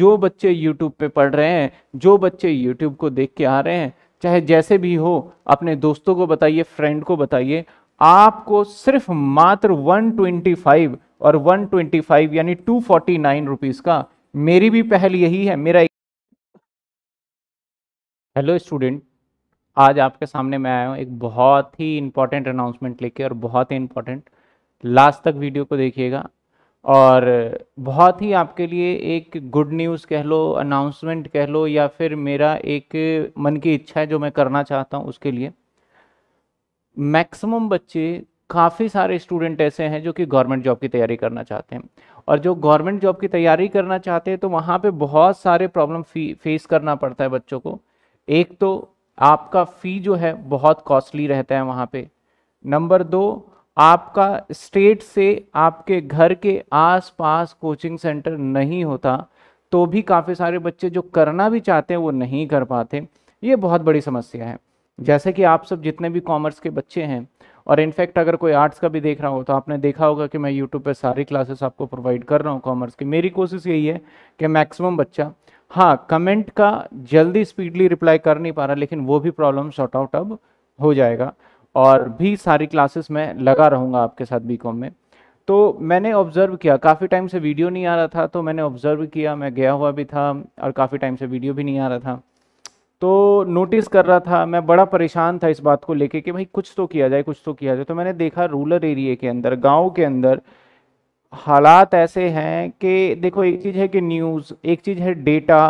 जो बच्चे यूट्यूब पे पढ़ रहे हैं जो बच्चे यूट्यूब को देख के आ रहे हैं चाहे जैसे भी हो अपने दोस्तों को बताइए फ्रेंड को बताइए आपको सिर्फ मात्र 125 और 125 यानी 249 फोर्टी का मेरी भी पहल यही है मेरा हेलो स्टूडेंट आज आपके सामने मैं आया हूँ एक बहुत ही इंपॉर्टेंट अनाउंसमेंट लेके और बहुत ही इंपॉर्टेंट लास्ट तक वीडियो को देखिएगा और बहुत ही आपके लिए एक गुड न्यूज़ कह लो अनाउंसमेंट कह लो या फिर मेरा एक मन की इच्छा है जो मैं करना चाहता हूँ उसके लिए मैक्सिमम बच्चे काफ़ी सारे स्टूडेंट ऐसे हैं जो कि गवर्नमेंट जॉब की तैयारी करना चाहते हैं और जो गवर्नमेंट जॉब की तैयारी करना चाहते हैं तो वहाँ पे बहुत सारे प्रॉब्लम फेस करना पड़ता है बच्चों को एक तो आपका फ़ी जो है बहुत कॉस्टली रहता है वहाँ पे नंबर दो आपका स्टेट से आपके घर के आसपास कोचिंग सेंटर नहीं होता तो भी काफ़ी सारे बच्चे जो करना भी चाहते हैं वो नहीं कर पाते ये बहुत बड़ी समस्या है जैसे कि आप सब जितने भी कॉमर्स के बच्चे हैं और इनफैक्ट अगर कोई आर्ट्स का भी देख रहा हो तो आपने देखा होगा कि मैं यूट्यूब पर सारी क्लासेस आपको प्रोवाइड कर रहा हूँ कॉमर्स की मेरी कोशिश यही है कि मैक्सिमम बच्चा हाँ कमेंट का जल्दी स्पीडली रिप्लाई कर नहीं पा रहा लेकिन वो भी प्रॉब्लम शॉर्ट आउट अब हो जाएगा और भी सारी क्लासेस मैं लगा रहूँगा आपके साथ बी में तो मैंने ऑब्ज़र्व किया काफ़ी टाइम से वीडियो नहीं आ रहा था तो मैंने ऑब्ज़र्व किया मैं गया हुआ भी था और काफ़ी टाइम से वीडियो भी नहीं आ रहा था तो नोटिस कर रहा था मैं बड़ा परेशान था इस बात को लेके कि भाई कुछ तो किया जाए कुछ तो किया जाए तो मैंने देखा रूरल एरिए के अंदर गाँव के अंदर हालात ऐसे हैं कि देखो एक चीज़ है कि न्यूज़ एक चीज़ है डेटा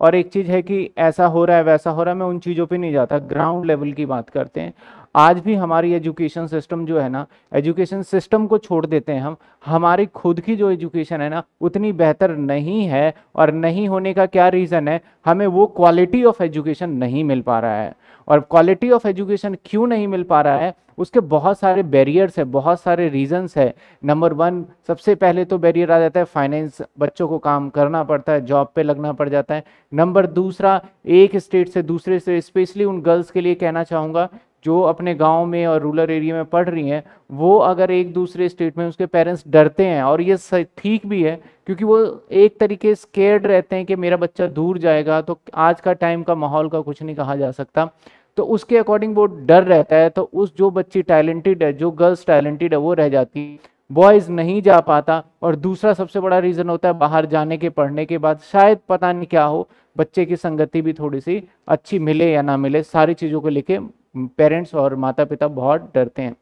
और एक चीज़ है कि ऐसा हो रहा है वैसा हो रहा है मैं उन चीज़ों पे नहीं जाता ग्राउंड लेवल की बात करते हैं आज भी हमारी एजुकेशन सिस्टम जो है ना एजुकेशन सिस्टम को छोड़ देते हैं हम हमारी खुद की जो एजुकेशन है ना उतनी बेहतर नहीं है और नहीं होने का क्या रीज़न है हमें वो क्वालिटी ऑफ एजुकेशन नहीं मिल पा रहा है और क्वालिटी ऑफ एजुकेशन क्यों नहीं मिल पा रहा है उसके बहुत सारे बैरियर्स है बहुत सारे रीजंस है नंबर वन सबसे पहले तो बैरियर आ जाता है फाइनेंस बच्चों को काम करना पड़ता है जॉब पे लगना पड़ जाता है नंबर दूसरा एक स्टेट से दूसरे से स्पेशली उन गर्ल्स के लिए कहना चाहूँगा जो अपने गांव में और रूरल एरिया में पढ़ रही हैं वो अगर एक दूसरे स्टेट में उसके पेरेंट्स डरते हैं और ये ठीक भी है क्योंकि वो एक तरीके स्केर्ड रहते हैं कि मेरा बच्चा दूर जाएगा तो आज का टाइम का माहौल का कुछ नहीं कहा जा सकता तो उसके अकॉर्डिंग वो डर रहता है तो उस जो बच्ची टैलेंटेड है जो गर्ल्स टैलेंटेड है वो रह जाती है बॉयज़ नहीं जा पाता और दूसरा सबसे बड़ा रीज़न होता है बाहर जाने के पढ़ने के बाद शायद पता नहीं क्या हो बच्चे की संगति भी थोड़ी सी अच्छी मिले या ना मिले सारी चीज़ों को लेके पेरेंट्स और माता पिता बहुत डरते हैं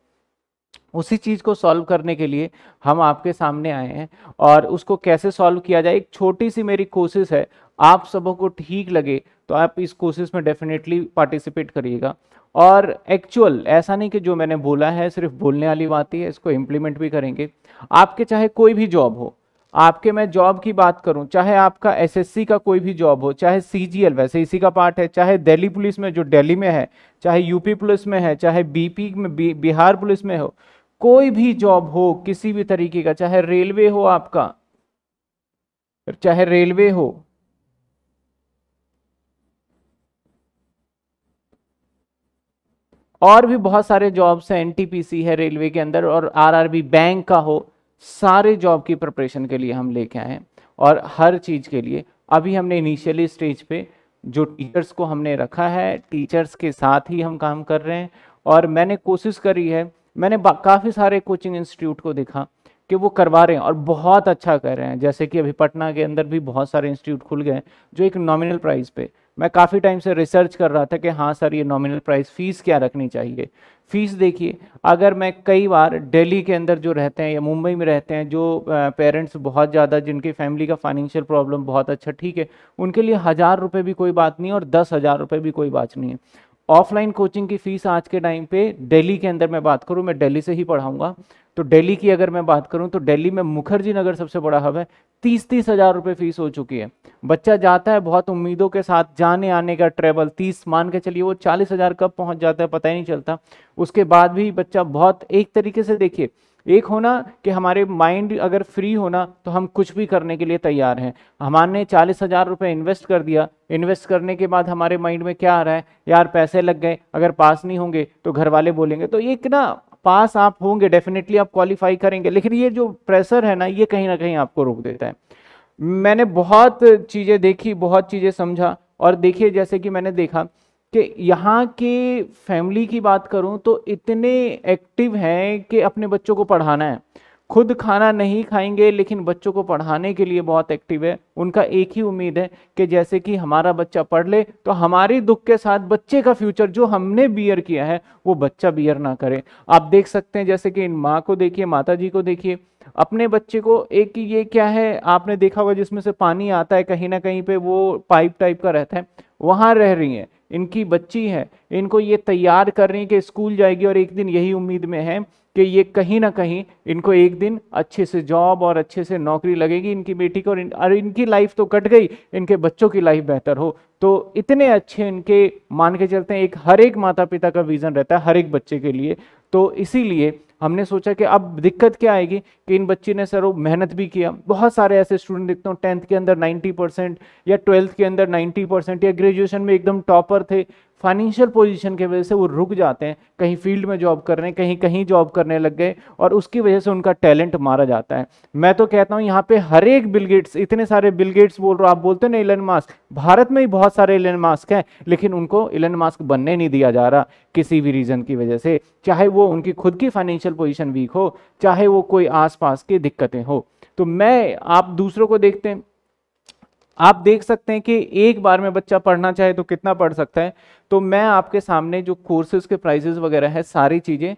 उसी चीज़ को सॉल्व करने के लिए हम आपके सामने आए हैं और उसको कैसे सॉल्व किया जाए एक छोटी सी मेरी कोशिश है आप सबों को ठीक लगे तो आप इस कोशिश में डेफिनेटली पार्टिसिपेट करिएगा और एक्चुअल ऐसा नहीं कि जो मैंने बोला है सिर्फ बोलने वाली बात ही है इसको इम्प्लीमेंट भी करेंगे आपके चाहे कोई भी जॉब हो आपके मैं जॉब की बात करूं चाहे आपका एसएससी का कोई भी जॉब हो चाहे सीजीएल वैसे इसी का पार्ट है चाहे दिल्ली पुलिस में जो दिल्ली में है चाहे यूपी पुलिस में है चाहे बीपी में बी, बिहार पुलिस में हो कोई भी जॉब हो किसी भी तरीके का चाहे रेलवे हो आपका चाहे रेलवे हो और भी बहुत सारे जॉब्स हैं एनटीपीसी है रेलवे के अंदर और आरआरबी बैंक का हो सारे जॉब की प्रिपरेशन के लिए हम लेके आए हैं और हर चीज़ के लिए अभी हमने इनिशियली स्टेज पे जो टीचर्स को हमने रखा है टीचर्स के साथ ही हम काम कर रहे हैं और मैंने कोशिश करी है मैंने काफ़ी सारे कोचिंग इंस्टीट्यूट को देखा कि वो करवा रहे हैं और बहुत अच्छा कर रहे हैं जैसे कि अभी पटना के अंदर भी बहुत सारे इंस्टीट्यूट खुल गए हैं जो एक नॉमिनल प्राइस पे मैं काफ़ी टाइम से रिसर्च कर रहा था कि हाँ सर ये नॉमिनल प्राइस फ़ीस क्या रखनी चाहिए फ़ीस देखिए अगर मैं कई बार दिल्ली के अंदर जो रहते हैं या मुंबई में रहते हैं जो पेरेंट्स बहुत ज़्यादा जिनकी फैमिली का फाइनेंशियल प्रॉब्लम बहुत अच्छा ठीक है उनके लिए हज़ार रुपये भी कोई बात नहीं है और दस हज़ार रुपये भी कोई बात नहीं है ऑफलाइन कोचिंग की फ़ीस आज के टाइम पे दिल्ली के अंदर मैं बात करूँ मैं दिल्ली से ही पढ़ाऊँगा तो दिल्ली की अगर मैं बात करूं तो दिल्ली में मुखर्जी नगर सबसे बड़ा हब है तीस तीस हज़ार रुपये फीस हो चुकी है बच्चा जाता है बहुत उम्मीदों के साथ जाने आने का ट्रेवल तीस मान के चलिए वो चालीस हज़ार कब पहुंच जाता है पता ही नहीं चलता उसके बाद भी बच्चा बहुत एक तरीके से देखिए एक होना कि हमारे माइंड अगर फ्री होना तो हम कुछ भी करने के लिए तैयार हैं हमारे चालीस हज़ार रुपये इन्वेस्ट कर दिया इन्वेस्ट करने के बाद हमारे माइंड में क्या आ रहा है यार पैसे लग गए अगर पास नहीं होंगे तो घर वाले बोलेंगे तो एक ना पास आप होंगे डेफिनेटली आप क्वालिफाई करेंगे लेकिन ये जो प्रेशर है ना ये कहीं ना कहीं आपको रोक देता है मैंने बहुत चीज़ें देखी बहुत चीज़ें समझा और देखिए जैसे कि मैंने देखा कि यहाँ के फैमिली की बात करूँ तो इतने एक्टिव हैं कि अपने बच्चों को पढ़ाना है खुद खाना नहीं खाएंगे लेकिन बच्चों को पढ़ाने के लिए बहुत एक्टिव है उनका एक ही उम्मीद है कि जैसे कि हमारा बच्चा पढ़ ले तो हमारी दुख के साथ बच्चे का फ्यूचर जो हमने बियर किया है वो बच्चा बियर ना करे आप देख सकते हैं जैसे कि इन माँ को देखिए माता जी को देखिए अपने बच्चे को एक ये क्या है आपने देखा होगा जिसमें से पानी आता है कहीं ना कहीं पे वो पाइप टाइप का रहता है वहाँ रह रही हैं इनकी बच्ची है इनको ये तैयार कर रही है कि स्कूल जाएगी और एक दिन यही उम्मीद में है कि ये कहीं ना कहीं इनको एक दिन अच्छे से जॉब और अच्छे से नौकरी लगेगी इनकी बेटी को और, इन, और इनकी लाइफ तो कट गई इनके बच्चों की लाइफ बेहतर हो तो इतने अच्छे इनके मान के चलते हैं एक हर एक माता पिता का विज़न रहता है हर एक बच्चे के लिए तो इसीलिए हमने सोचा कि अब दिक्कत क्या आएगी कि इन बच्चे ने सर वो मेहनत भी किया बहुत सारे ऐसे स्टूडेंट देखता हूँ टेंथ के अंदर 90 परसेंट या ट्वेल्थ के अंदर 90 परसेंट या ग्रेजुएशन में एकदम टॉपर थे फाइनेंशियल पोजीशन की वजह से वो रुक जाते हैं कहीं फील्ड में जॉब कर रहे हैं कहीं कहीं जॉब करने लग गए और उसकी वजह से उनका टैलेंट मारा जाता है मैं तो कहता हूँ यहाँ पे हर एक बिलगेट्स इतने सारे बिलगेट्स बोल रहे हो आप बोलते हो ना इलन मास्क भारत में ही बहुत सारे इलन मास्क हैं लेकिन उनको इलन मास्क बनने नहीं दिया जा रहा किसी भी रीज़न की वजह से चाहे वो उनकी खुद की फाइनेंशियल पोजिशन वीक हो चाहे वो कोई आस की दिक्कतें हो तो मैं आप दूसरों को देखते हैं आप देख सकते हैं कि एक बार में बच्चा पढ़ना चाहे तो कितना पढ़ सकता है तो मैं आपके सामने जो कोर्सेज के प्राइजेस वगैरह है सारी चीज़ें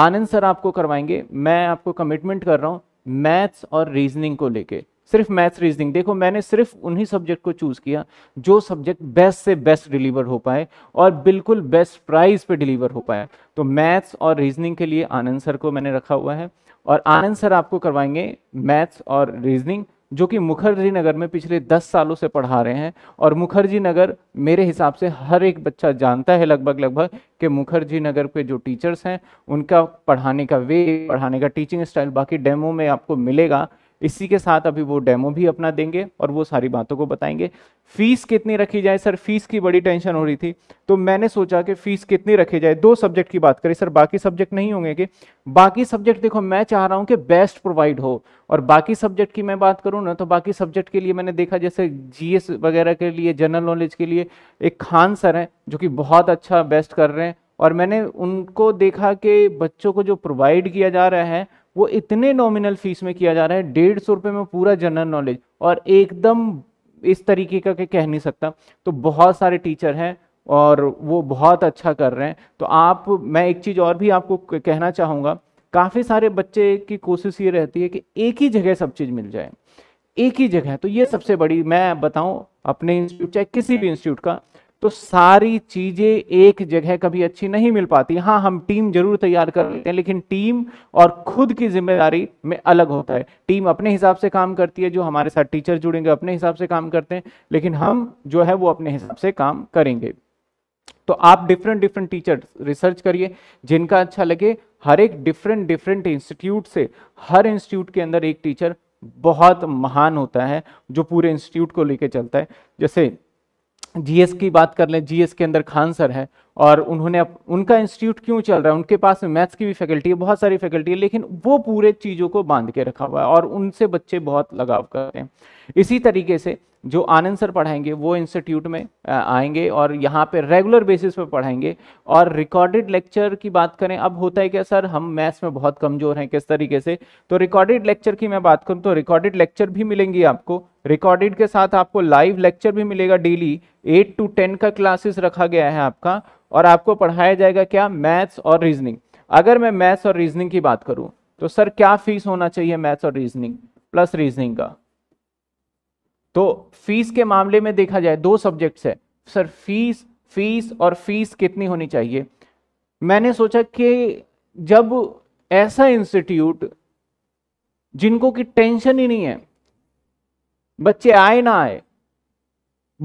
आनंद सर आपको करवाएंगे मैं आपको कमिटमेंट कर रहा हूँ मैथ्स और रीजनिंग को लेके सिर्फ मैथ्स रीजनिंग देखो मैंने सिर्फ उन्हीं सब्जेक्ट को चूज़ किया जो सब्जेक्ट बेस्ट से बेस्ट डिलीवर हो पाए और बिल्कुल बेस्ट प्राइस पे डिलीवर हो पाए तो मैथ्स और रीजनिंग के लिए आनंद सर को मैंने रखा हुआ है और आनंद सर आपको करवाएंगे मैथ्स और रीजनिंग जो कि मुखर्जी नगर में पिछले दस सालों से पढ़ा रहे हैं और मुखर्जी नगर मेरे हिसाब से हर एक बच्चा जानता है लगभग लगभग कि मुखर्जी नगर के जो टीचर्स हैं उनका पढ़ाने का वे पढ़ाने का टीचिंग स्टाइल बाकी डेमो में आपको मिलेगा इसी के साथ अभी वो डेमो भी अपना देंगे और वो सारी बातों को बताएंगे फीस कितनी रखी जाए सर फीस की बड़ी टेंशन हो रही थी तो मैंने सोचा कि फीस कितनी रखी जाए दो सब्जेक्ट की बात करें सर बाकी सब्जेक्ट नहीं होंगे कि बाकी सब्जेक्ट देखो मैं चाह रहा हूँ कि बेस्ट प्रोवाइड हो और बाकी सब्जेक्ट की मैं बात करूँ ना तो बाकी सब्जेक्ट के लिए मैंने देखा जैसे जी वगैरह के लिए जनरल नॉलेज के लिए एक खान सर हैं जो कि बहुत अच्छा बेस्ट कर रहे हैं और मैंने उनको देखा कि बच्चों को जो प्रोवाइड किया जा रहा है वो इतने नॉमिनल फीस में किया जा रहा है डेढ़ सौ रुपये में पूरा जनरल नॉलेज और एकदम इस तरीके का के कह नहीं सकता तो बहुत सारे टीचर हैं और वो बहुत अच्छा कर रहे हैं तो आप मैं एक चीज़ और भी आपको कहना चाहूँगा काफ़ी सारे बच्चे की कोशिश ये रहती है कि एक ही जगह सब चीज़ मिल जाए एक ही जगह तो ये सबसे बड़ी मैं बताऊँ अपने इंस्टीट्यूट चाहे किसी भी इंस्टीट्यूट का तो सारी चीजें एक जगह कभी अच्छी नहीं मिल पाती हाँ हम टीम जरूर तैयार कर लेते हैं लेकिन टीम और खुद की जिम्मेदारी में अलग होता है टीम अपने हिसाब से काम करती है जो हमारे साथ टीचर जुड़ेंगे अपने हिसाब से काम करते हैं लेकिन हम जो है वो अपने हिसाब से काम करेंगे तो आप डिफरेंट डिफरेंट टीचर रिसर्च करिए जिनका अच्छा लगे हर एक डिफरेंट डिफरेंट इंस्टीट्यूट से हर इंस्टीट्यूट के अंदर एक टीचर बहुत महान होता है जो पूरे इंस्टीट्यूट को लेके चलता है जैसे जीएस की बात कर लें जीएस के अंदर खान सर हैं और उन्होंने उनका इंस्टीट्यूट क्यों चल रहा है उनके पास मैथ्स की भी फैकल्टी है बहुत सारी फैकल्टी है लेकिन वो पूरे चीज़ों को बांध के रखा हुआ है और उनसे बच्चे बहुत लगाव करते हैं इसी तरीके से जो आनंद सर पढ़ाएंगे वो इंस्टीट्यूट में आएंगे और यहाँ पे रेगुलर बेसिस पे पढ़ाएंगे और रिकॉर्डेड लेक्चर की बात करें अब होता है क्या सर हम मैथ्स में बहुत कमज़ोर हैं किस तरीके से तो रिकॉर्डेड लेक्चर की मैं बात करूँ तो रिकॉर्डेड लेक्चर भी मिलेंगी आपको रिकॉर्डेड के साथ आपको लाइव लेक्चर भी मिलेगा डेली एट टू टेन का क्लासेस रखा गया है आपका और आपको पढ़ाया जाएगा क्या मैथ्स और रीजनिंग अगर मैं मैथ्स और रीजनिंग की बात करूं तो सर क्या फीस होना चाहिए मैथ्स और रीजनिंग प्लस रीजनिंग का तो फीस के मामले में देखा जाए दो सब्जेक्ट्स है सर फीस फीस और फीस कितनी होनी चाहिए मैंने सोचा कि जब ऐसा इंस्टीट्यूट जिनको कि टेंशन ही नहीं है बच्चे आए ना आए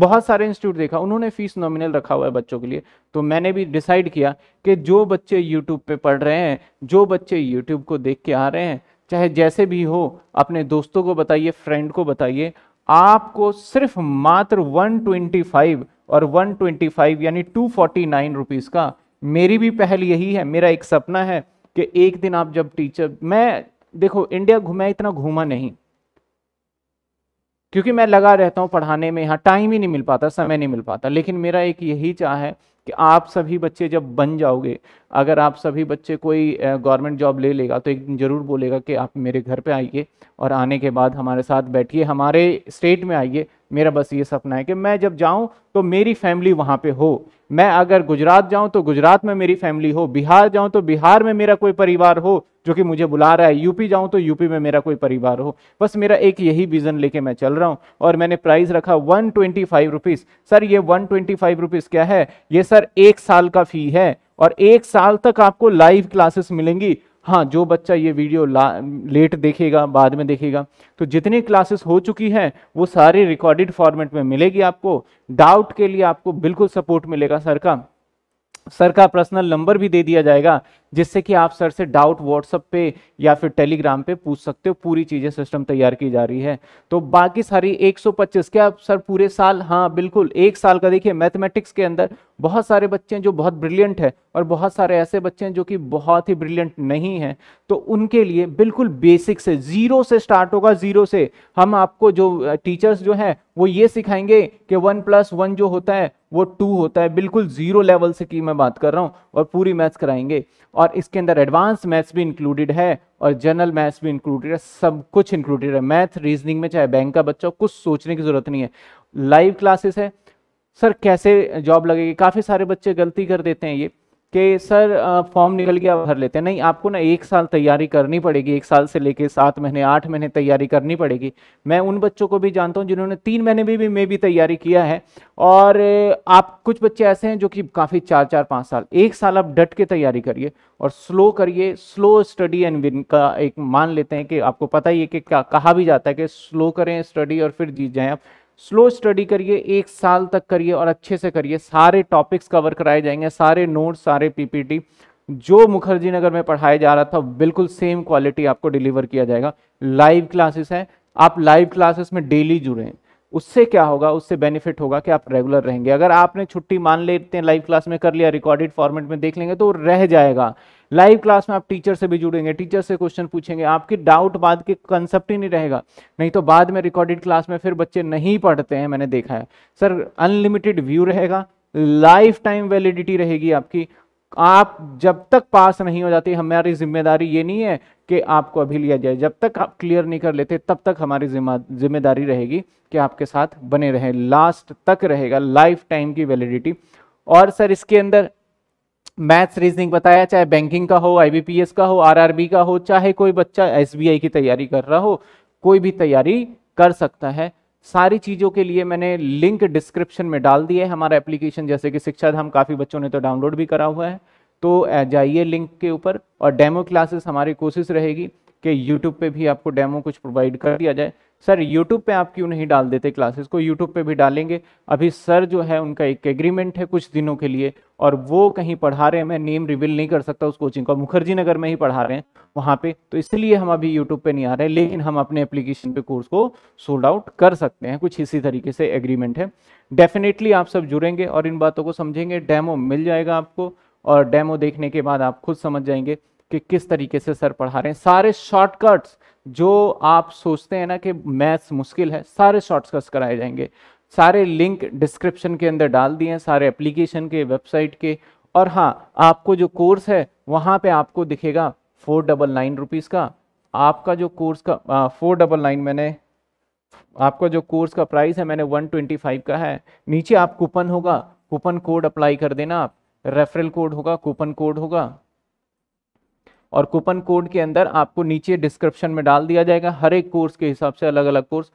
बहुत सारे इंस्टीट्यूट देखा उन्होंने फीस नॉमिनल रखा हुआ है बच्चों के लिए तो मैंने भी डिसाइड किया कि जो बच्चे यूट्यूब पे पढ़ रहे हैं जो बच्चे यूट्यूब को देख के आ रहे हैं चाहे जैसे भी हो अपने दोस्तों को बताइए फ्रेंड को बताइए आपको सिर्फ मात्र 125 और 125 यानी 249 फोर्टी का मेरी भी पहल यही है मेरा एक सपना है कि एक दिन आप जब टीचर मैं देखो इंडिया घूमा इतना घूमा नहीं क्योंकि मैं लगा रहता हूँ पढ़ाने में यहाँ टाइम ही नहीं मिल पाता समय नहीं मिल पाता लेकिन मेरा एक यही चाह है कि आप सभी बच्चे जब बन जाओगे अगर आप सभी बच्चे कोई गवर्नमेंट जॉब ले लेगा तो एक दिन ज़रूर बोलेगा कि आप मेरे घर पे आइए और आने के बाद हमारे साथ बैठिए हमारे स्टेट में आइए मेरा बस ये सपना है कि मैं जब जाऊं तो मेरी फैमिली वहां पे हो मैं अगर गुजरात जाऊं तो गुजरात में मेरी फैमिली हो बिहार जाऊं तो बिहार में मेरा कोई परिवार हो जो कि मुझे बुला रहा है यूपी जाऊं तो यूपी में मेरा कोई परिवार हो बस मेरा एक यही विजन लेके मैं चल रहा हूं और मैंने प्राइस रखा one twenty five rupees sir ये वन ट्वेंटी फाइव रुपीज़ क्या है ये सर एक साल का फ़ी है और एक साल तक आपको लाइव क्लासेस मिलेंगी हाँ जो बच्चा ये वीडियो लेट देखेगा बाद में देखेगा तो जितनी क्लासेस हो चुकी हैं वो सारे रिकॉर्डेड फॉर्मेट में मिलेगी आपको डाउट के लिए आपको बिल्कुल सपोर्ट मिलेगा सर का सर का पर्सनल नंबर भी दे दिया जाएगा जिससे कि आप सर से डाउट व्हाट्सअप पे या फिर टेलीग्राम पे पूछ सकते हो पूरी चीज़ें सिस्टम तैयार की जा रही है तो बाकी सारी 125 क्या सर पूरे साल हाँ बिल्कुल एक साल का देखिए मैथमेटिक्स के अंदर बहुत सारे बच्चे हैं जो बहुत ब्रिलियंट है और बहुत सारे ऐसे बच्चे हैं जो कि बहुत ही ब्रिलियंट नहीं हैं तो उनके लिए बिल्कुल बेसिक से ज़ीरो से स्टार्ट होगा ज़ीरो से हम आपको जो टीचर्स जो हैं वो ये सिखाएंगे कि वन प्लस वन जो होता है वो टू होता है बिल्कुल ज़ीरो लेवल से की मैं बात कर रहा हूँ और पूरी मैथ्स कराएंगे और इसके अंदर एडवांस मैथ्स भी इंक्लूडेड है और जनरल मैथ्स भी इंक्लूडेड है सब कुछ इंक्लूडेड है मैथ रीजनिंग में चाहे बैंक का बच्चा कुछ सोचने की ज़रूरत नहीं है लाइव क्लासेस है सर कैसे जॉब लगेगी काफ़ी सारे बच्चे गलती कर देते हैं ये कि सर फॉर्म निकल गया भर लेते हैं नहीं आपको ना एक साल तैयारी करनी पड़ेगी एक साल से लेके सात महीने आठ महीने तैयारी करनी पड़ेगी मैं उन बच्चों को भी जानता हूँ जिन्होंने तीन महीने भी, भी मैं भी तैयारी किया है और आप कुछ बच्चे ऐसे हैं जो कि काफ़ी चार चार पाँच साल एक साल आप डट के तैयारी करिए और स्लो करिए स्लो स्टडी एंड विन का एक मान लेते हैं कि आपको पता ही है कि क्या कहा भी जाता है कि स्लो करें स्टडी और फिर जीत जाएँ आप स्लो स्टडी करिए एक साल तक करिए और अच्छे से करिए सारे टॉपिक्स कवर कराए जाएंगे सारे नोट्स सारे पीपीटी जो मुखर्जी नगर में पढ़ाया जा रहा था बिल्कुल सेम क्वालिटी आपको डिलीवर किया जाएगा लाइव क्लासेस हैं आप लाइव क्लासेस में डेली जुड़े हैं उससे क्या होगा उससे बेनिफिट होगा कि आप रेगुलर रहेंगे अगर आपने छुट्टी मान लेते हैं लाइव क्लास में कर लिया रिकॉर्डेड फॉर्मेट में देख लेंगे तो रह जाएगा लाइव क्लास में आप टीचर से भी जुड़ेंगे टीचर से क्वेश्चन पूछेंगे आपके डाउट बाद के कंसेप्ट ही नहीं रहेगा नहीं तो बाद में रिकॉर्डेड क्लास में फिर बच्चे नहीं पढ़ते हैं मैंने देखा है सर अनलिमिटेड व्यू रहेगा लाइफ टाइम वैलिडिटी रहेगी आपकी आप जब तक पास नहीं हो जाती हमारी जिम्मेदारी ये नहीं है कि आपको अभी लिया जाए जब तक आप क्लियर नहीं कर लेते तब तक हमारी जिम्मेदारी रहेगी कि आपके साथ बने रहें लास्ट तक रहेगा लाइफ टाइम की वैलिडिटी और सर इसके अंदर मैथ्स रीजनिंग बताया चाहे बैंकिंग का हो आईबीपीएस का हो आरआरबी का हो चाहे कोई बच्चा एसबीआई की तैयारी कर रहा हो कोई भी तैयारी कर सकता है सारी चीज़ों के लिए मैंने लिंक डिस्क्रिप्शन में डाल दिए हमारा एप्लीकेशन जैसे कि शिक्षा धाम काफ़ी बच्चों ने तो डाउनलोड भी करा हुआ है तो जाइए लिंक के ऊपर और डेमो क्लासेस हमारी कोशिश रहेगी कि यूट्यूब पे भी आपको डेमो कुछ प्रोवाइड कर दिया जाए सर यूट्यूब पे आप क्यों नहीं डाल देते क्लासेस को यूट्यूब पे भी डालेंगे अभी सर जो है उनका एक एग्रीमेंट है कुछ दिनों के लिए और वो कहीं पढ़ा रहे हैं मैं नेम रिवील नहीं कर सकता उस कोचिंग का मुखर्जी नगर में ही पढ़ा रहे हैं वहाँ पे तो इसलिए हम अभी यूट्यूब पे नहीं आ रहे लेकिन हम अपने एप्लीकेशन पे कोर्स को सोल्ड आउट कर सकते हैं कुछ इसी तरीके से एग्रीमेंट है डेफिनेटली आप सब जुड़ेंगे और इन बातों को समझेंगे डैमो मिल जाएगा आपको और डेमो देखने के बाद आप खुद समझ जाएंगे कि किस तरीके से सर पढ़ा रहे हैं सारे शॉर्टकट्स जो आप सोचते हैं ना कि मैथ्स मुश्किल है सारे शॉर्टकट्स कराए जाएंगे सारे लिंक डिस्क्रिप्शन के अंदर डाल दिए हैं सारे एप्लीकेशन के वेबसाइट के और हाँ आपको जो कोर्स है वहाँ पे आपको दिखेगा फोर डबल नाइन रुपीज़ का आपका जो कोर्स का फोर डबल नाइन मैंने आपका जो कोर्स का प्राइस है मैंने वन ट्वेंटी फाइव का है नीचे आप कूपन होगा कूपन कोड अप्लाई कर देना आप रेफरल कोड होगा कूपन कोड होगा और कूपन कोड के अंदर आपको नीचे डिस्क्रिप्शन में डाल दिया जाएगा हर एक कोर्स के हिसाब से अलग अलग कोर्स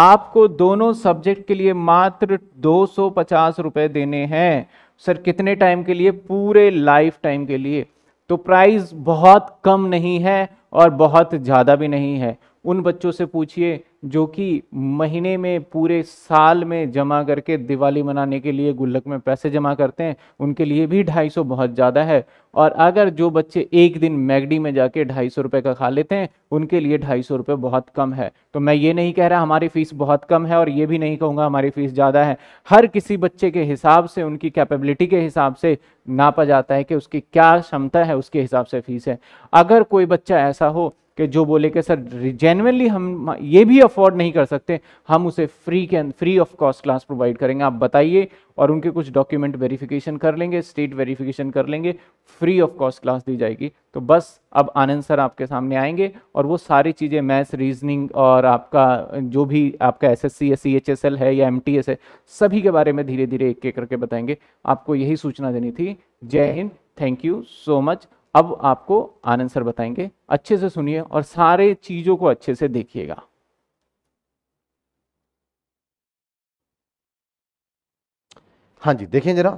आपको दोनों सब्जेक्ट के लिए मात्र दो सौ देने हैं सर कितने टाइम के लिए पूरे लाइफ टाइम के लिए तो प्राइस बहुत कम नहीं है और बहुत ज़्यादा भी नहीं है उन बच्चों से पूछिए जो कि महीने में पूरे साल में जमा करके दिवाली मनाने के लिए गुल्लक में पैसे जमा करते हैं उनके लिए भी ढाई सौ बहुत ज़्यादा है और अगर जो बच्चे एक दिन मैगडी में जाके ढाई सौ रुपये का खा लेते हैं उनके लिए ढाई सौ रुपये बहुत कम है तो मैं ये नहीं कह रहा हमारी फ़ीस बहुत कम है और ये भी नहीं कहूँगा हमारी फ़ीस ज़्यादा है हर किसी बच्चे के हिसाब से उनकी कैपेबिलिटी के हिसाब से नापा जाता है कि उसकी क्या क्षमता है उसके हिसाब से फ़ीस है अगर कोई बच्चा ऐसा हो कि जो बोले कि सर जेनवनली हम ये भी अफोर्ड नहीं कर सकते हम उसे फ्री के free of cost class provide करेंगे आप बताइए और उनके कुछ डॉक्यूमेंट वेरिफिकेशन कर लेंगे स्टेट वेरिफिकेशन कर लेंगे फ्री ऑफ कॉस्ट क्लास दी जाएगी तो बस अब आनंद सर आपके सामने आएंगे और वो सारी चीज़ें मैथ्स रीजनिंग और आपका जो भी आपका एस एस सी या सी एच एस एल है या एम टी एस है सभी के बारे में धीरे धीरे एक एक करके बताएंगे आपको यही सूचना देनी थी Jai Hind thank you so much अब आपको आनंद सर बताएंगे अच्छे से सुनिए और सारे चीज़ों को अच्छे से देखिएगा हाँ जी देखें जरा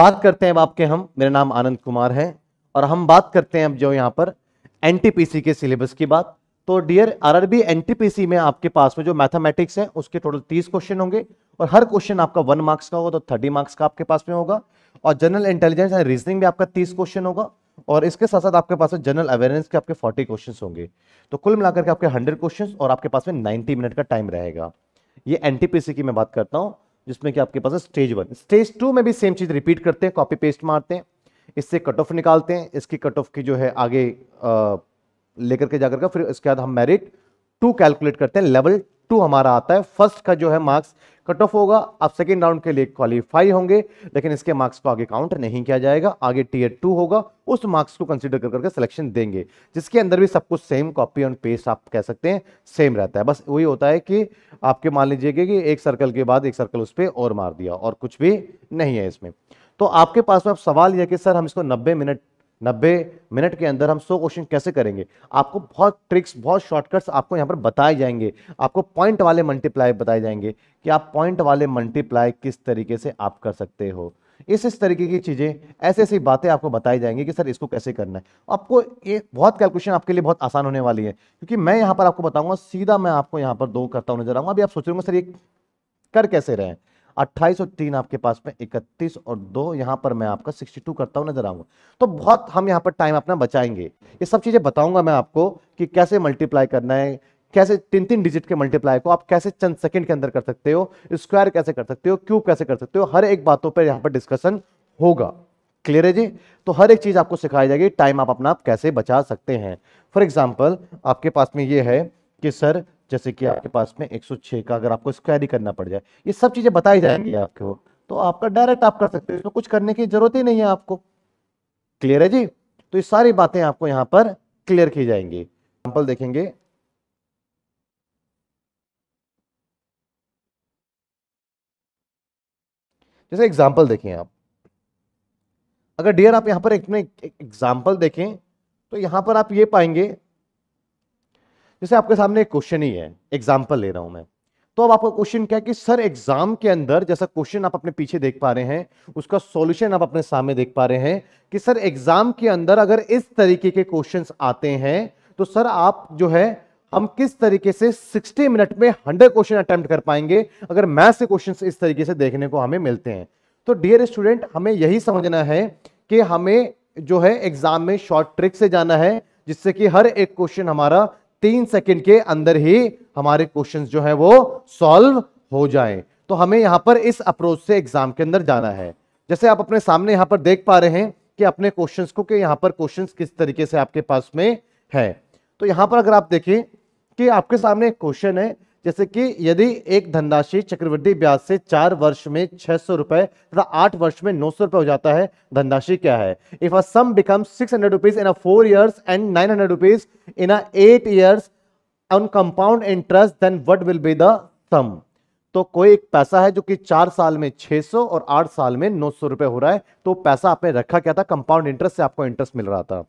बात करते हैं अब आपके हम मेरा नाम आनंद कुमार है और हम बात करते हैं अब जो यहां पर एनटीपीसी के सिलेबस की बात तो डियर आरआरबी एनटीपीसी में आपके पास में जो मैथमेटिक्स है उसके टोटल तीस क्वेश्चन होंगे और हर क्वेश्चन आपका वन मार्क्स का होगा तो थर्टी मार्क्स का आपके पास में होगा और जनरल इंटेलिजेंस एंड रीजनिंग भी आपका तीस क्वेश्चन होगा और इसके साथ साथ आपके पास में जनरल अवेयरनेस के आपके फोर्टी क्वेश्चन होंगे तो कुल मिलाकर के आपके हंड्रेड क्वेश्चन और आपके पास में नाइन्टी मिनट का टाइम रहेगा ये एनटीपीसी की मैं बात करता हूँ जिसमें कि आपके पास स्टेज वन स्टेज टू में भी सेम चीज़ रिपीट करते हैं कॉपी पेस्ट मारते हैं इससे कट ऑफ निकालते हैं इसकी कट ऑफ की जो है आगे लेकर के जाकर के फिर इसके बाद हम मेरिट टू कैलकुलेट करते हैं लेवल टू हमारा आता है फर्स्ट का जो है मार्क्स कट ऑफ होगा आप सेकेंड राउंड के लिए क्वालिफाई होंगे लेकिन इसके मार्क्स को आगे काउंट नहीं किया जाएगा आगे टीयर टू होगा उस मार्क्स को कंसिडर कर करके सिलेक्शन देंगे जिसके अंदर भी सब कुछ सेम कॉपी ऑन पेस्ट आप कह सकते हैं सेम रहता है बस वही होता है कि आपके मान लीजिए कि एक सर्कल के बाद एक सर्कल उस पर और मार दिया और कुछ भी नहीं है इसमें तो आपके पास में अब सवाल यह कि सर हम इसको 90 मिनट नब्बे मिनट के अंदर हम सौ क्वेश्चन कैसे करेंगे आपको बहुत ट्रिक्स बहुत शॉर्टकट्स आपको यहाँ पर बताए जाएंगे आपको पॉइंट वाले मल्टीप्लाई बताए जाएंगे कि आप पॉइंट वाले मल्टीप्लाई किस तरीके से आप कर सकते हो इस इस तरीके की चीज़ें ऐसी ऐसी बातें आपको बताई जाएंगी कि सर इसको कैसे करना है आपको ये बहुत कैलकुलेशन आपके लिए बहुत आसान होने वाली है क्योंकि मैं यहाँ पर आपको बताऊंगा सीधा मैं आपको यहाँ पर दो करता हुआ नजर आऊंगा अभी आप सोच रहे हो सर ये कर कैसे रहे हैं अट्ठाईस और तीन आपके पास में इकतीस और दो यहाँ पर मैं आपका सिक्सटी टू करता हूँ नजर आऊंगा तो बहुत हम यहाँ पर टाइम अपना बचाएंगे ये सब चीज़ें बताऊंगा मैं आपको कि कैसे मल्टीप्लाई करना है कैसे तीन तीन डिजिट के मल्टीप्लाई को आप कैसे चंद सेकंड के अंदर कर सकते हो स्क्वायर कैसे कर सकते हो क्यूब कैसे कर सकते हो हर एक बातों पर यहाँ पर डिस्कशन होगा क्लियर है जी तो हर एक चीज़ आपको सिखाई जाएगी टाइम आप अपना आप कैसे बचा सकते हैं फॉर एग्जाम्पल आपके पास में ये है कि सर जैसे कि आपके पास में 106 का अगर आपको स्क्वायरी करना पड़ जाए ये सब चीज़ें बताई जाएंगी आपको तो आपका डायरेक्ट आप कर सकते हो इसमें कुछ करने की जरूरत ही नहीं है आपको क्लियर है जी तो ये सारी बातें आपको यहाँ पर क्लियर की जाएंगी एग्जाम्पल देखेंगे जैसे एग्जाम्पल देखें आप अगर डियर आप यहाँ पर एक एग्जाम्पल देखें तो यहाँ पर आप ये पाएंगे जैसे आपके सामने एक क्वेश्चन ही है एग्जाम्पल ले रहा हूं मैं तो अब आपका क्वेश्चन क्या है कि सर एग्जाम के अंदर जैसा क्वेश्चन आप अपने पीछे देख पा रहे हैं उसका सॉल्यूशन आप अपने सामने देख पा रहे हैं कि सर एग्जाम के अंदर अगर इस तरीके के क्वेश्चंस आते हैं तो सर आप जो है हम किस तरीके से 60 मिनट में 100 क्वेश्चन अटेम्प्ट कर पाएंगे अगर मैथ से क्वेश्चन इस तरीके से देखने को हमें मिलते हैं तो डियर स्टूडेंट हमें यही समझना है कि हमें जो है एग्जाम में शॉर्ट ट्रिक से जाना है जिससे कि हर एक क्वेश्चन हमारा तीन सेकंड के अंदर ही हमारे क्वेश्चंस जो है वो सॉल्व हो जाएं तो हमें यहां पर इस अप्रोच से एग्जाम के अंदर जाना है जैसे आप अपने सामने यहां पर देख पा रहे हैं कि अपने क्वेश्चंस को कि यहां पर क्वेश्चंस किस तरीके से आपके पास में है तो यहां पर अगर आप देखें कि आपके सामने एक क्वेश्चन है जैसे कि यदि एक धनराशि चक्रवृद्धि ब्याज से चार वर्ष में छह सौ रुपए तथा आठ वर्ष में नौ सौ रुपए हो जाता है धनराशि क्या है if a sum become six hundred rupees in four years and nine hundred rupees in eight years on compound interest then what will be the sum तो कोई एक पैसा है जो कि चार साल में सौ और आठ साल में नौ सौ रुपए हो रहा है तो पैसा आपने रखा क्या था कंपाउंड इंटरेस्ट से आपको इंटरेस्ट मिल रहा था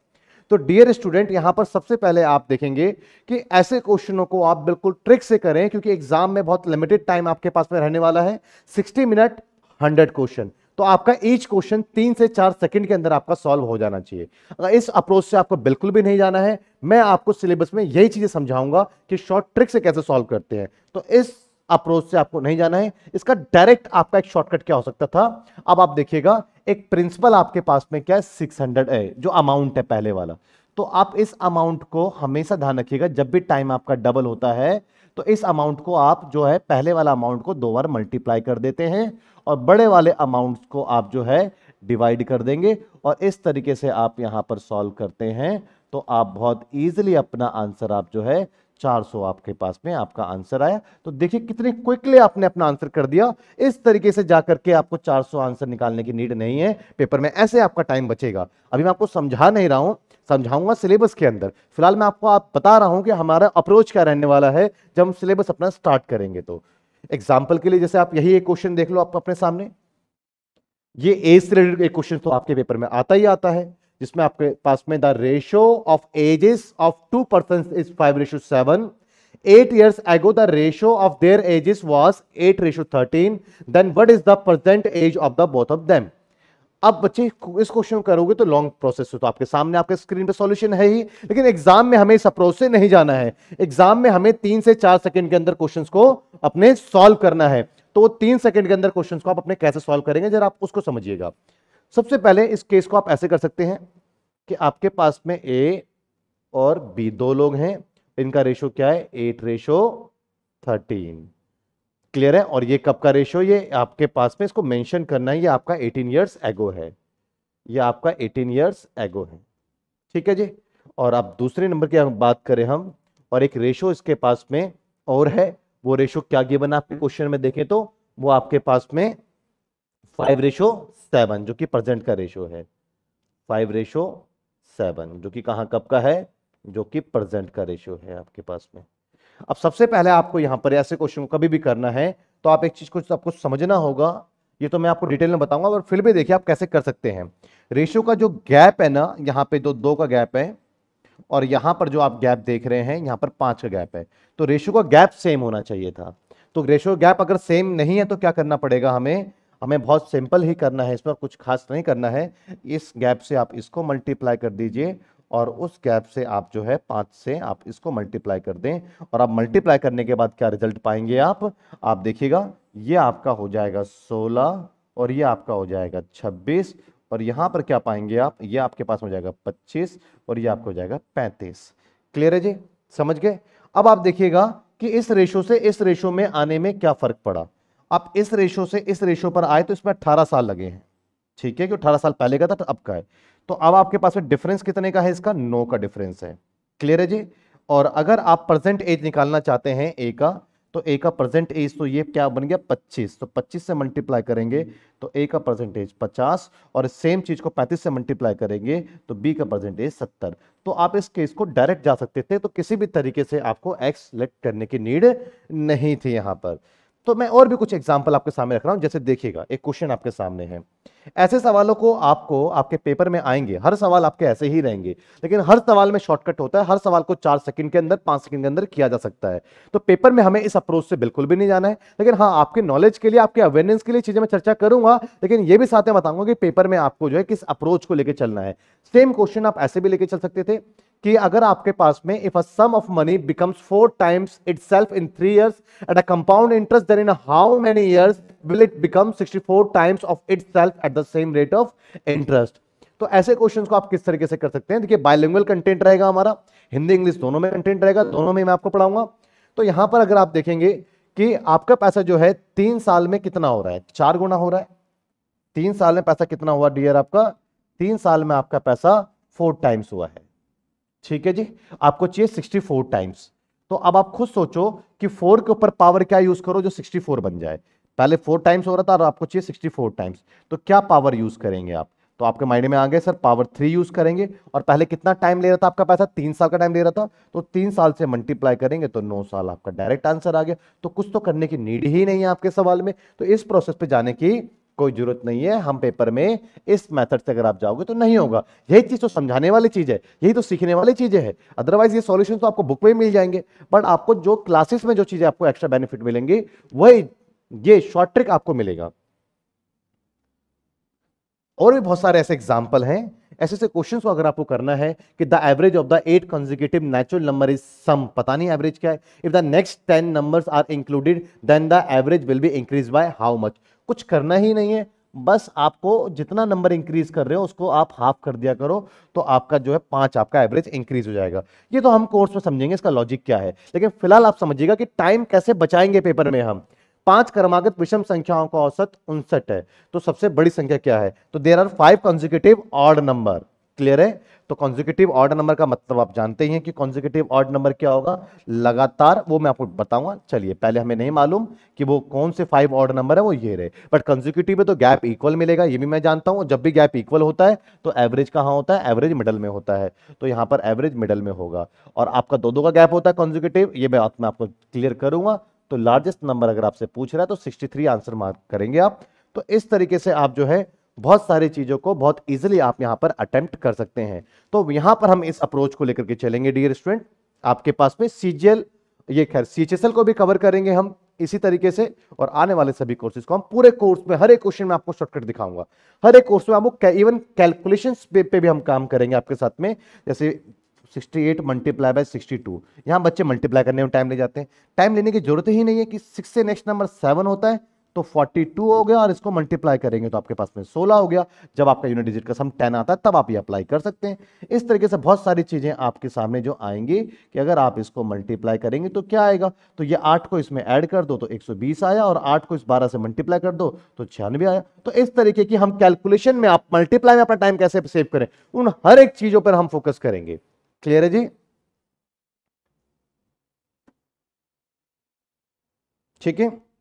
तो डियर स्टूडेंट यहां पर सबसे पहले आप देखेंगे कि ऐसे क्वेश्चनों को आप बिल्कुल ट्रिक से करें क्योंकि एग्जाम में बहुत लिमिटेड टाइम आपके पास में रहने वाला है सिक्सटी मिनट हंड्रेड क्वेश्चन तो आपका ईच क्वेश्चन तीन से चार सेकंड के अंदर आपका सॉल्व हो जाना चाहिए अगर इस अप्रोच से आपको बिल्कुल भी नहीं जाना है मैं आपको सिलेबस में यही चीजें समझाऊंगा कि शॉर्ट ट्रिक से कैसे सॉल्व करते हैं तो इस अप्रोच से आपको नहीं जाना है इसका डायरेक्ट आपका एक शॉर्टकट क्या हो सकता था अब आप देखिएगा एक प्रिंसिपल आपके पास में क्या है सिक्स हंड्रेड है जो अमाउंट है पहले वाला तो आप इस अमाउंट को हमेशा ध्यान रखिएगा जब भी टाइम आपका डबल होता है तो इस अमाउंट को आप जो है पहले वाला अमाउंट को दो बार मल्टीप्लाई कर देते हैं और बड़े वाले अमाउंट को आप जो है डिवाइड कर देंगे और इस तरीके से आप यहां पर सॉल्व करते हैं तो आप बहुत ईजिली अपना आंसर आप जो है 400 आपके पास में आपका आंसर आया तो देखिए कितने क्विकली आपने अपना आंसर कर दिया इस तरीके से जाकर के आपको 400 आंसर निकालने की नीड नहीं है पेपर में ऐसे आपका टाइम बचेगा अभी मैं आपको समझा नहीं रहा हूँ समझाऊंगा सिलेबस के अंदर फिलहाल मैं आपको आप बता रहा हूँ कि हमारा अप्रोच क्या रहने वाला है जब हम सिलेबस अपना स्टार्ट करेंगे तो एग्जाम्पल के लिए जैसे आप यही एक क्वेश्चन देख लो आप अपने सामने ये एज से रिलेटेड एक क्वेश्चन तो आपके पेपर में आता ही आता है जिसमें आपके पास में the ratio of ages of two person is five ratio seven eight years ago the ratio of their ages was eight ratio thirteen then what is the present age of the both of them अब बच्चे इस question करोगे तो long process हो तो आपके सामने आपके स्क्रीन पे सॉल्यूशन है ही लेकिन एग्जाम में हमें इस अप्रोच से नहीं जाना है एग्जाम में हमें तीन से चार सेकंड के अंदर क्वेश्चंस को अपने सॉल्व करना है तो तीन सेकंड के अंदर क्वेश्चंस को आप अपने कैसे सॉल्व करेंगे जरा आप उसको समझिएगा सबसे पहले इस केस को आप ऐसे कर सकते हैं कि आपके पास में ए और बी दो लोग हैं इनका रेशो क्या है एट रेशो थर्टीन क्लियर है और ये कब का रेशो ये आपके पास में इसको मेंशन करना है ये आपका एटीन इयर्स एगो है ये आपका एटीन इयर्स एगो है ठीक है जी और आप दूसरे नंबर की बात करें हम और एक रेशो इसके पास में और है वो रेशो क्या गिवन आपके क्वेश्चन में देखें तो वो आपके पास में फाइव रेशो सेवन जो कि प्रेजेंट का रेशो है फाइव रेशो सेवन जो कि कहाँ कब का है जो कि प्रेजेंट का रेशियो है आपके पास में अब सबसे पहले आपको यहां पर ऐसे क्वेश्चन कभी भी करना है तो आप एक चीज को आपको समझना होगा ये तो मैं आपको डिटेल में बताऊंगा और फिर भी देखिए आप कैसे कर सकते हैं रेशियो का जो गैप है ना यहाँ पे जो दो का गैप है और यहां पर जो आप गैप देख रहे हैं यहां पर पांच का गैप है तो रेशियो का गैप सेम होना चाहिए था तो रेशियो गैप अगर सेम नहीं है तो क्या करना पड़ेगा हमें हमें बहुत सिंपल ही करना है इस पर कुछ खास नहीं करना है इस गैप से आप इसको मल्टीप्लाई कर दीजिए और उस गैप से आप जो है पाँच से आप इसको मल्टीप्लाई कर दें और आप मल्टीप्लाई करने के बाद क्या रिजल्ट पाएंगे आप आप देखिएगा ये आपका हो जाएगा सोलह और ये आपका हो जाएगा छब्बीस और यहाँ पर क्या पाएंगे आप ये आपके पास हो जाएगा पच्चीस और ये आपको हो जाएगा पैंतीस क्लियर है जी समझ गए अब आप देखिएगा कि इस रेशो से इस रेशो में आने में क्या फ़र्क पड़ा आप इस रेशो से इस रेशो पर आए तो इसमें अट्ठारह साल लगे हैं ठीक है कि अठारह साल पहले का था तो अब का है तो अब आपके पास में डिफरेंस कितने का है इसका नो का डिफरेंस है क्लियर है जी और अगर आप प्रेजेंट एज निकालना चाहते हैं ए का तो ए का प्रेजेंट एज तो ये क्या बन गया 25 तो 25 से मल्टीप्लाई करेंगे तो ए का प्रेजेंट एज 50 और सेम चीज को 35 से मल्टीप्लाई करेंगे तो बी का प्रेजेंट एज 70 तो आप इस केस को डायरेक्ट जा सकते थे तो किसी भी तरीके से आपको एक्स सेलेक्ट करने की नीड नहीं थी यहां पर तो मैं और भी कुछ एग्जाम्पल आपके सामने रख रहा हूँ जैसे देखिएगा एक क्वेश्चन आपके सामने है ऐसे सवालों को आपको आपके पेपर में आएंगे हर सवाल आपके ऐसे ही रहेंगे लेकिन हर सवाल में शॉर्टकट होता है हर सवाल को चार सेकंड के अंदर पांच सेकंड के अंदर किया जा सकता है तो पेपर में हमें इस अप्रोच से बिल्कुल भी नहीं जाना है लेकिन हाँ आपके नॉलेज के लिए आपके अवेयरनेस के लिए चीजें मैं चर्चा करूंगा लेकिन यह भी साथ में बताऊंगा कि पेपर में आपको जो है किस अप्रोच को लेकर चलना है सेम क्वेश्चन आप ऐसे भी लेके चल सकते थे कि अगर आपके पास में if a sum of money becomes four times itself in three years at a compound interest then in how many years will it become sixty four times of itself at the same rate of interest तो ऐसे questions को आप किस तरीके से कर सकते हैं देखिए बायलिंगुअल कंटेंट रहेगा हमारा हिंदी इंग्लिश दोनों में कंटेंट रहेगा दोनों में मैं आपको पढ़ाऊंगा तो यहां पर अगर आप देखेंगे कि आपका पैसा जो है तीन साल में कितना हो रहा है चार गुना हो रहा है तीन साल में पैसा कितना हुआ डियर आपका तीन साल में आपका पैसा फोर टाइम्स हुआ है ठीक है जी आपको चाहिए सिक्सटी फोर टाइम्स तो अब आप खुद सोचो कि फोर के ऊपर पावर क्या यूज करो जो सिक्सटी फोर बन जाए पहले फोर टाइम्स हो रहा था और आपको चाहिए सिक्सटी फोर टाइम्स तो क्या पावर यूज करेंगे आप तो आपके माइंड में आ गए सर पावर थ्री यूज करेंगे और पहले कितना टाइम ले रहा था आपका पैसा तीन साल का टाइम ले रहा था तो तीन साल से मल्टीप्लाई करेंगे तो नौ साल आपका डायरेक्ट आंसर आ गया तो कुछ तो करने की नीड ही नहीं है आपके सवाल में तो इस प्रोसेस पे जाने की कोई जरूरत नहीं है हम पेपर में इस मेथड से अगर आप जाओगे तो नहीं होगा यही चीज़ तो समझाने वाली चीज़ है यही तो सीखने वाली चीज़ें है अदरवाइज ये सॉल्यूशन तो आपको बुक में मिल जाएंगे बट आपको जो क्लासेस में जो चीज़ें आपको एक्स्ट्रा बेनिफिट मिलेंगी वही ये शॉर्ट ट्रिक आपको मिलेगा और भी बहुत सारे ऐसे एग्जाम्पल हैं ऐसे ऐसे क्वेश्चन को अगर आपको करना है कि the average of the eight consecutive natural number is sum पता नहीं एवरेज क्या है if the next ten number are included then the average will be increase by how much कुछ करना ही नहीं है बस आपको जितना नंबर इंक्रीज कर रहे हो उसको आप हाफ कर दिया करो तो आपका जो है पांच आपका एवरेज इंक्रीज हो जाएगा ये तो हम कोर्स में समझेंगे इसका लॉजिक क्या है लेकिन फिलहाल आप समझिएगा कि टाइम कैसे बचाएंगे पेपर में हम पांच क्रमागत विषम संख्याओं का औसत उनसठ है तो सबसे बड़ी संख्या क्या है तो there are five consecutive odd number clear है तो कॉन्जिक्यूटिव ऑर्ड नंबर का मतलब आप जानते ही हैं कि कॉन्जिक्यूटिव ऑर्ड नंबर क्या होगा लगातार वो मैं आपको बताऊंगा चलिए पहले हमें नहीं मालूम कि वो कौन से फाइव ऑर्ड नंबर है वो ये रहे बट कॉन्जिक्यूटिव है तो गैप इक्वल मिलेगा ये भी मैं जानता हूँ जब भी गैप इक्वल होता है तो एवरेज कहाँ होता है एवरेज मिडल में होता है तो यहाँ पर एवरेज मिडल में होगा और आपका दो दो का गैप होता है कॉन्जिक्यूटिव ये मैं आप, मैं आपको क्लियर करूंगा तो लार्जेस्ट नंबर अगर आपसे पूछ रहा है तो सिक्सटी आंसर मार्क करेंगे आप तो इस तरीके से आप जो है बहुत सारी चीज़ों को बहुत इजिली आप यहां पर अटेम्प्ट कर सकते हैं तो यहां पर हम इस अप्रोच को लेकर के चलेंगे डियर स्टूडेंट आपके पास में सीजीएल ये खैर सी को भी कवर करेंगे हम इसी तरीके से और आने वाले सभी कोर्सेज को हम पूरे कोर्स में हर एक क्वेश्चन में आपको शॉर्टकट दिखाऊंगा हर एक कोर्स में आपको इवन कैलकुलेशन पे, पे भी हम काम करेंगे आपके साथ में जैसे 68 eight multiply by sixty two यहाँ बच्चे मल्टीप्लाई करने में टाइम ले जाते हैं टाइम लेने की जरूरत ही नहीं है कि सिक्स से नेक्स्ट नंबर सेवन होता है तो 42 हो गया और इसको मल्टीप्लाई करेंगे तो आपके पास में 16 हो गया जब आपका यूनिट डिजिट का सम 10 आता है तब आप ये अप्लाई कर सकते हैं इस तरीके से बहुत सारी चीज़ें आपके सामने जो आएंगी कि अगर आप इसको मल्टीप्लाई करेंगे तो क्या आएगा तो ये 8 को इसमें ऐड कर दो तो 120 आया और 8 को इस 12 से मल्टीप्लाई कर दो तो छियानवे आया तो इस तरीके की हम कैलकुलेशन में आप मल्टीप्लाई में अपना टाइम कैसे सेव करें उन हर एक चीज़ों पर हम फोकस करेंगे क्लियर है जी ठीक है